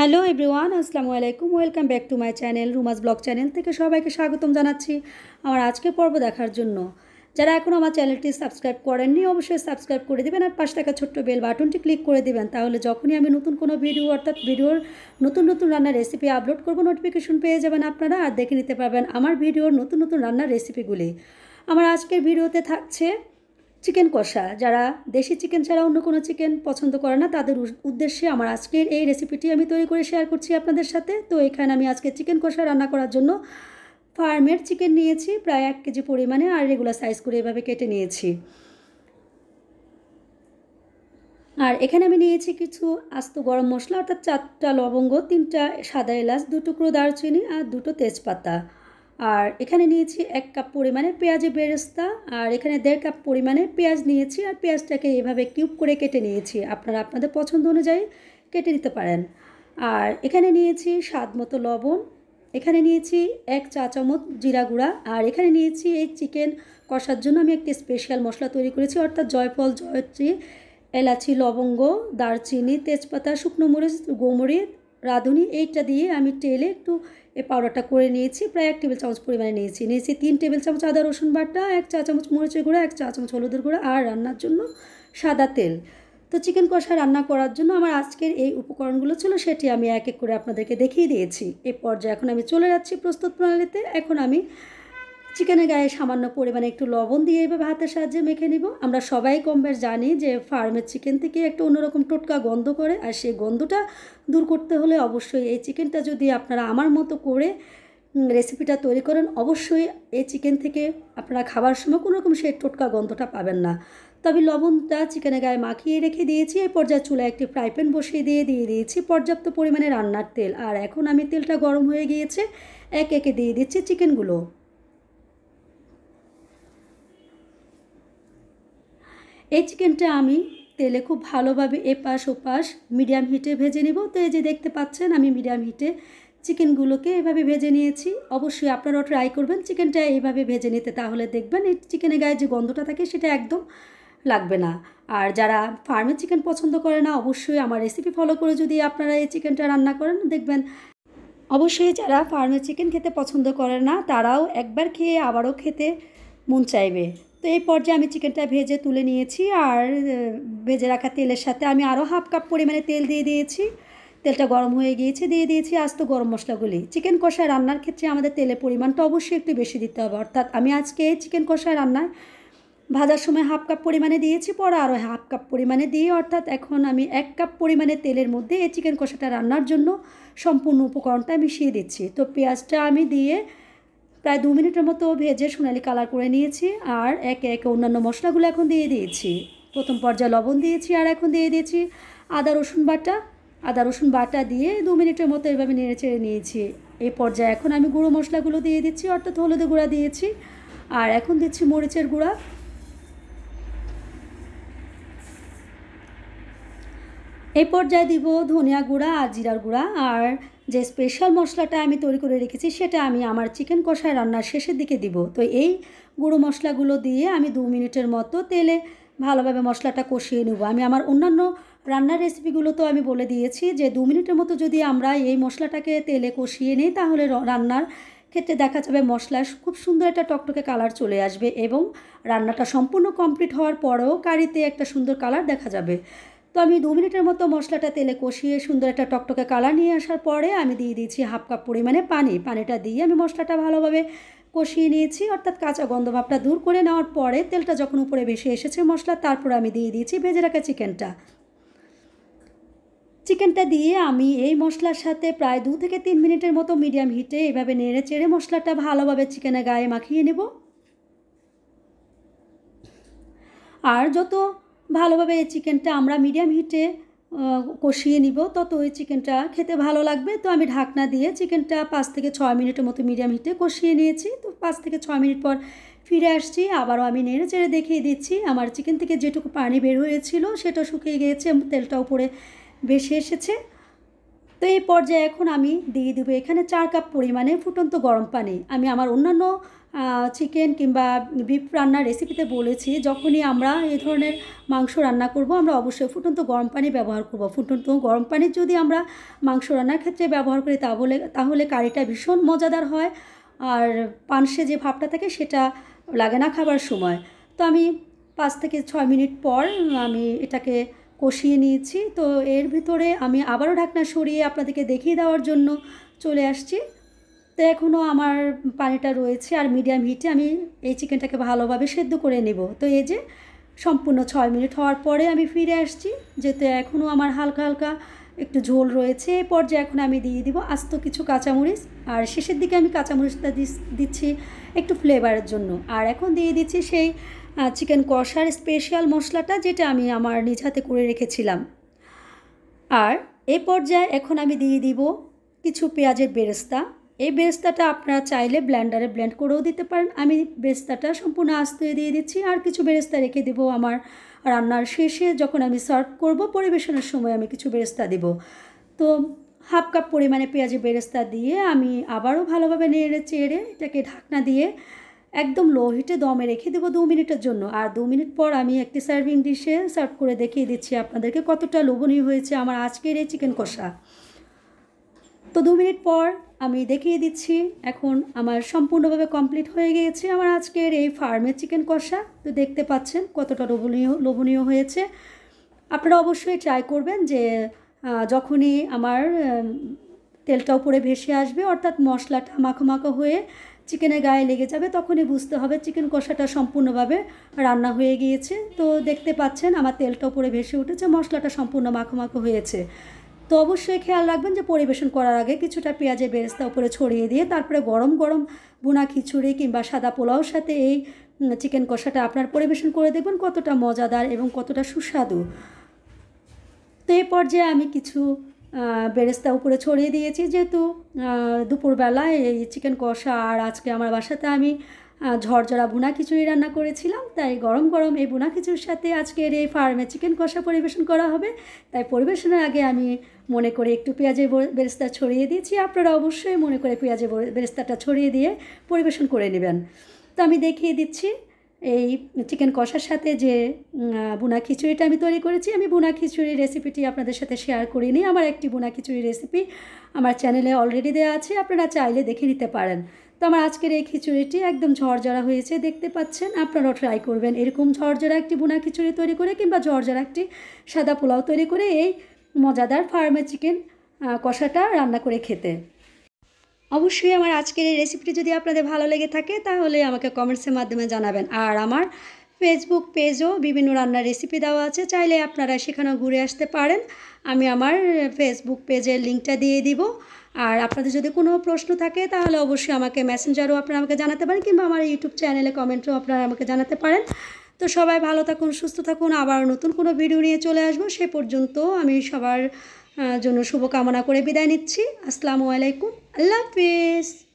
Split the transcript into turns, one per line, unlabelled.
hello everyone আসসালামু আলাইকুম welcome back to my channel Rumas vlog channel থেকে সবাইকে স্বাগতম জানাচ্ছি আমার আজকে পর্ব দেখার জন্য যারা এখন আমার চ্যানেলটি সাবস্ক্রাইব করেননি অবশ্যই সাবস্ক্রাইব করে দেবেন আর পাশে থাকা ছোট্ট বেল বাটনটি ক্লিক করে দেবেন তাহলে যখনই আমি নতুন কোনো ভিডিও অর্থাৎ ভিডিওর নতুন নতুন রান্নার রেসিপি আপলোড করবো নোটিফিকেশন পেয়ে যাবেন আপনারা আর দেখে নিতে পারবেন আমার ভিডিওর নতুন নতুন রান্নার রেসিপিগুলি আমার আজকের ভিডিওতে থাকছে চিকেন কষা যারা দেশি চিকেন ছাড়া অন্য কোনো চিকেন পছন্দ করে না তাদের উদ্দেশ্যে আমার আজকের এই রেসিপিটি আমি তৈরি করে শেয়ার করছি আপনাদের সাথে তো এখানে আমি আজকে চিকেন কষা রান্না করার জন্য ফার্মের চিকেন নিয়েছি প্রায় এক কেজি পরিমাণে আর রেগুলার সাইজ করে এভাবে কেটে নিয়েছি আর এখানে আমি নিয়েছি কিছু আস্ত গরম মশলা অর্থাৎ চারটা লবঙ্গ তিনটা সাদা এলাচ দুটুকরো দারচিনি আর দুটো তেজপাতা আর এখানে নিয়েছি এক কাপ পরিমাণে পেঁয়াজে বেরেস্তা আর এখানে দেড় কাপ পরিমাণে পেঁয়াজ নিয়েছি আর পেঁয়াজটাকে এভাবে কিউব করে কেটে নিয়েছি আপনারা আপনাদের পছন্দ অনুযায়ী কেটে নিতে পারেন আর এখানে নিয়েছি স্বাদ মতো লবণ এখানে নিয়েছি এক চা চামচ জিরা গুঁড়া আর এখানে নিয়েছি এই চিকেন কষার জন্য আমি একটি স্পেশাল মশলা তৈরি করেছি অর্থাৎ জয়ফল জয়ত্রী এলাচি লবঙ্গ দারচিনি তেজপাতা শুকনো মরিচ গোমরিচ রাঁধুনি এইটা দিয়ে আমি তেলে একটু এই পাউডারটা করে নিয়েছি প্রায় এক টেবিল চামচ পরিমাণে নিয়েছি নিয়েছি তিন টেবিল চামচ আদা রসুন বাটা এক চা চামচ মরিচের গুঁড়া এক চা চামচ হলুদের গুঁড়া আর রান্নার জন্য সাদা তেল তো চিকেন কষা রান্না করার জন্য আমার আজকের এই উপকরণগুলো ছিল সেটি আমি এক এক করে আপনাদেরকে দেখিয়ে দিয়েছি এ পর্যায়ে এখন আমি চলে যাচ্ছি প্রস্তুত প্রণালীতে এখন আমি চিকেনের গায়ে সামান্য পরিমাণে একটু লবণ দিয়ে এভাবে হাতের সাহায্যে মেখে নিব আমরা সবাই কম বেশ জানি যে ফার্মের চিকেন থেকে একটু অন্যরকম টোটকা গন্ধ করে আর সেই গন্ধটা দূর করতে হলে অবশ্যই এই চিকেনটা যদি আপনারা আমার মতো করে রেসিপিটা তৈরি করেন অবশ্যই এই চিকেন থেকে আপনারা খাবার সময় কোনো রকম সেই টোটকা গন্ধটা পাবেন না তবে লবণটা চিকেনের গায়ে মাখিয়ে রেখে দিয়েছি এই পর্যায়ে চুলায় একটি ফ্রাই প্যান বসিয়ে দিয়ে দিয়ে দিয়েছি পর্যাপ্ত পরিমাণে রান্নার তেল আর এখন আমি তেলটা গরম হয়ে গিয়েছে এক একে দিয়ে দিচ্ছি চিকেনগুলো এই চিকেনটা আমি তেলে খুব ভালোভাবে এপাশ ওপাশ মিডিয়াম হিটে ভেজে নিব তো এই যে দেখতে পাচ্ছেন আমি মিডিয়াম হিটে চিকেনগুলোকে এভাবে ভেজে নিয়েছি অবশ্যই আপনারাও ট্রাই করবেন চিকেনটা এইভাবে ভেজে নিতে তাহলে দেখবেন এই চিকেনের গায়ে যে গন্ধটা থাকে সেটা একদম লাগবে না আর যারা ফার্মে চিকেন পছন্দ করে না অবশ্যই আমার রেসিপি ফলো করে যদি আপনারা এই চিকেনটা রান্না করেন দেখবেন অবশ্যই যারা ফার্মে চিকেন খেতে পছন্দ করে না তারাও একবার খেয়ে আবারও খেতে মন চাইবে এই পর্যায়ে আমি চিকেনটা ভেজে তুলে নিয়েছি আর ভেজে রাখা তেলের সাথে আমি আরও হাফ কাপ পরিমাণে তেল দিয়ে দিয়েছি তেলটা গরম হয়ে গিয়েছে দিয়ে দিয়েছি আস্ত গরম মশলাগুলি চিকেন কষা রান্নার ক্ষেত্রে আমাদের তেলের পরিমাণটা অবশ্যই একটু বেশি দিতে হবে অর্থাৎ আমি আজকে চিকেন কষা রান্নায় ভাজার সময় হাফ কাপ পরিমাণে দিয়েছি পরে আরও হাফ কাপ পরিমাণে দিয়ে অর্থাৎ এখন আমি এক কাপ পরিমাণে তেলের মধ্যে এই চিকেন কষাটা রান্নার জন্য সম্পূর্ণ উপকরণটা মিশিয়ে দিচ্ছি তো পেঁয়াজটা আমি দিয়ে প্রায় দু মিনিটের মতো ভেজে সোনালি কালার করে নিয়েছি আর একে একে অন্যান্য মশলাগুলো এখন দিয়ে দিয়েছি প্রথম পর্যায়ে লবণ দিয়েছি আর এখন দিয়ে দিয়েছি আদা রসুন বাটা আদা রসুন বাটা দিয়ে দু মিনিটের মতো এভাবে নেড়ে চেড়ে নিয়েছি এই পর্যায়ে এখন আমি গুঁড়ো মশলাগুলো দিয়ে দিচ্ছি অর্থাৎ হলুদ গুঁড়া দিয়েছি আর এখন দিচ্ছি মরিচের গুঁড়া এই পর্যায়ে দিব ধনিয়া গুঁড়া আর জিরার গুঁড়া আর যে স্পেশাল মশলাটা আমি তৈরি করে রেখেছি সেটা আমি আমার চিকেন কষায় রান্নার শেষের দিকে দিব তো এই গুঁড়ো মশলাগুলো দিয়ে আমি দু মিনিটের মতো তেলে ভালোভাবে মশলাটা কষিয়ে নেব আমি আমার অন্যান্য রান্নার রেসিপিগুলো তো আমি বলে দিয়েছি যে দু মিনিটের মতো যদি আমরা এই মশলাটাকে তেলে কষিয়ে নিই তাহলে রান্নার ক্ষেত্রে দেখা যাবে মশলা খুব সুন্দর একটা টকটকে কালার চলে আসবে এবং রান্নাটা সম্পূর্ণ কমপ্লিট হওয়ার পরেও কারিতে একটা সুন্দর কালার দেখা যাবে তো আমি দু মিনিটের মতো মশলাটা তেলে কষিয়ে সুন্দর একটা টকটকে কালার নিয়ে আসার পরে আমি দিয়ে দিয়েছি হাফ কাপ পরিমাণে পানি পানিটা দিয়ে আমি মশলাটা ভালোভাবে কষিয়ে নিয়েছি অর্থাৎ কাঁচা গন্ধভাবটা দূর করে নেওয়ার পরে তেলটা যখন উপরে ভেসে এসেছে মশলা তারপর আমি দিয়ে দিয়েছি ভেজে রাখা চিকেনটা চিকেনটা দিয়ে আমি এই মশলার সাথে প্রায় দু থেকে তিন মিনিটের মতো মিডিয়াম হিটে এভাবে নেড়ে চেড়ে মশলাটা ভালোভাবে চিকেনের গায়ে মাখিয়ে নেব আর যত ভালোভাবে এই চিকেনটা আমরা মিডিয়াম হিটে কষিয়ে নিব তত ওই চিকেনটা খেতে ভালো লাগবে তো আমি ঢাকনা দিয়ে চিকেনটা পাঁচ থেকে ছয় মিনিটের মতো মিডিয়াম হিটে কষিয়ে নিয়েছি তো পাঁচ থেকে ছয় মিনিট পর ফিরে আসছি আবারও আমি নেড়ে চেড়ে দেখিয়ে দিচ্ছি আমার চিকেন থেকে যেটুকু পানি বের হয়েছিল সেটা শুকিয়ে গিয়েছে তেলটা উপরে বেশি এসেছে তো এই পর্যায়ে এখন আমি দিয়ে দেবো এখানে চার কাপ পরিমাণে ফুটন্ত গরম পানি আমি আমার অন্যান্য চিকেন কিংবা বিফ রান্নার রেসিপিতে বলেছি যখনই আমরা এই ধরনের মাংস রান্না করব আমরা অবশ্যই ফুটন্ত গরম পানি ব্যবহার করব ফুটন্ত গরম পানি যদি আমরা মাংস রান্নার ক্ষেত্রে ব্যবহার করি তাহলে তাহলে কারিটা ভীষণ মজাদার হয় আর পানসে যে ভাবটা থাকে সেটা লাগে না খাবার সময় তো আমি পাঁচ থেকে ছয় মিনিট পর আমি এটাকে কষিয়ে নিয়েছি তো এর ভিতরে আমি আবারও ঢাকনা সরিয়ে আপনাদেরকে দেখিয়ে দেওয়ার জন্য চলে আসছি তো এখনও আমার পানিটা রয়েছে আর মিডিয়াম হিটে আমি এই চিকেনটাকে ভালোভাবে সেদ্ধ করে নেব তো এই যে সম্পূর্ণ ছয় মিনিট হওয়ার পরে আমি ফিরে আসছি যেহেতু এখনও আমার হালকা হালকা একটু ঝোল রয়েছে এ পর্যায়ে এখন আমি দিয়ে দিব আস্ত কিছু কাঁচামরিচ আর শেষের দিকে আমি কাঁচামরিচটা দিচ্ছি একটু ফ্লেভারের জন্য আর এখন দিয়ে দিচ্ছি সেই চিকেন কষার স্পেশাল মশলাটা যেটা আমি আমার নিজ হাতে করে রেখেছিলাম আর এ পর্যায়ে এখন আমি দিয়ে দিব কিছু পেঁয়াজের বেরেস্তা এই বেরেস্তাটা আপনারা চাইলে ব্ল্যান্ডারে ব্ল্যান্ড করেও দিতে পারেন আমি বেরেস্তাটা সম্পূর্ণ আস্তে দিয়ে দিচ্ছি আর কিছু বেরেস্তা রেখে দেবো আমার রান্নার শেষে যখন আমি সার্ভ করব পরিবেশনের সময় আমি কিছু বেরেস্তা দেবো তো হাফ কাপ পরিমাণে পেঁয়াজের বেরেস্তা দিয়ে আমি আবারও ভালোভাবে নেড়ে চেড়ে এটাকে ঢাকনা দিয়ে একদম লো হিটে দমে রেখে দেবো দু মিনিটের জন্য আর দু মিনিট পর আমি একটি সার্ভিং ডিশে সার্ভ করে দেখিয়ে দিচ্ছি আপনাদেরকে কতটা লোভনীয় হয়েছে আমার আজকের এই চিকেন কষা তো দু মিনিট পর আমি দেখিয়ে দিচ্ছি এখন আমার সম্পূর্ণভাবে কমপ্লিট হয়ে গিয়েছে আমার আজকের এই ফার্মের চিকেন কষা তো দেখতে পাচ্ছেন কতটা লোভনীয় লোভনীয় হয়েছে আপনারা অবশ্যই ট্রাই করবেন যে যখনই আমার তেলটা উপরে ভেসে আসবে অর্থাৎ মশলাটা মাখো মাখো হয়ে চিকেনের গায়ে লেগে যাবে তখনই বুঝতে হবে চিকেন কষাটা সম্পূর্ণভাবে রান্না হয়ে গিয়েছে তো দেখতে পাচ্ছেন আমার তেলটা উপরে ভেসে উঠেছে মশলাটা সম্পূর্ণ মাখো মাখো হয়েছে তো অবশ্যই খেয়াল রাখবেন যে পরিবেশন করার আগে কিছুটা পেঁয়াজের বেরেস্তা উপরে ছড়িয়ে দিয়ে তারপরে গরম গরম বোনা খিচুড়ি কিংবা সাদা পোলাওর সাথে এই চিকেন কষাটা আপনার পরিবেশন করে দেখবেন কতটা মজাদার এবং কতটা সুস্বাদু তো এ পর্যায়ে আমি কিছু বেরেস্তা উপরে ছড়িয়ে দিয়েছি যেহেতু দুপুরবেলায় এই চিকেন কষা আর আজকে আমার বাসাতে আমি ঝরঝরা বোনা খিচুড়ি রান্না করেছিলাম তাই গরম গরম এই বোনা খিচুড়ির সাথে আজকের এই ফার্মে চিকেন কষা পরিবেশন করা হবে তাই পরিবেশনের আগে আমি মনে করে একটু পেঁয়াজের বেরেস্তা ছড়িয়ে দিয়েছি আপনারা অবশ্যই মনে করে পেঁয়াজের বেরেস্তাটা ছড়িয়ে দিয়ে পরিবেশন করে নেবেন তো আমি দেখিয়ে দিচ্ছি এই চিকেন কষার সাথে যে বোনা খিচুড়িটা আমি তৈরি করেছি আমি বোনা খিচুড়ির রেসিপিটি আপনাদের সাথে শেয়ার করিনি আমার একটি বোনা খিচুড়ির রেসিপি আমার চ্যানেলে অলরেডি দেওয়া আছে আপনারা চাইলে দেখে নিতে পারেন তো আমার আজকের এই খিচুড়িটি একদম ঝরঝরা হয়েছে দেখতে পাচ্ছেন আপনারাও ট্রাই করবেন এরকম ঝরঝরা একটি বোনা খিচুড়ি তৈরি করে কিংবা ঝরঝরা একটি সাদা পোলাও তৈরি করে এই মজাদার ফার্মে চিকেন কষাটা রান্না করে খেতে অবশ্যই আমার আজকের এই রেসিপিটি যদি আপনাদের ভালো লেগে থাকে তাহলে আমাকে কমেন্টসের মাধ্যমে জানাবেন আর আমার ফেসবুক পেজও বিভিন্ন রান্নার রেসিপি দেওয়া আছে চাইলে আপনারা সেখানেও ঘুরে আসতে পারেন আমি আমার ফেসবুক পেজের লিঙ্কটা দিয়ে দিব আর আপনাদের যদি কোনো প্রশ্ন থাকে তাহলে অবশ্যই আমাকে মেসেঞ্জারও আপনারা আমাকে জানাতে পারেন কিংবা আমার ইউটিউব চ্যানেলে কমেন্টও আপনারা আমাকে জানাতে পারেন তো সবাই ভালো থাকুন সুস্থ থাকুন আবার নতুন কোনো ভিডিও নিয়ে চলে আসবো সে পর্যন্ত আমি সবার জন্য শুভকামনা করে বিদায় নিচ্ছি আসসালামু আলাইকুম আল্লাহ হাফিজ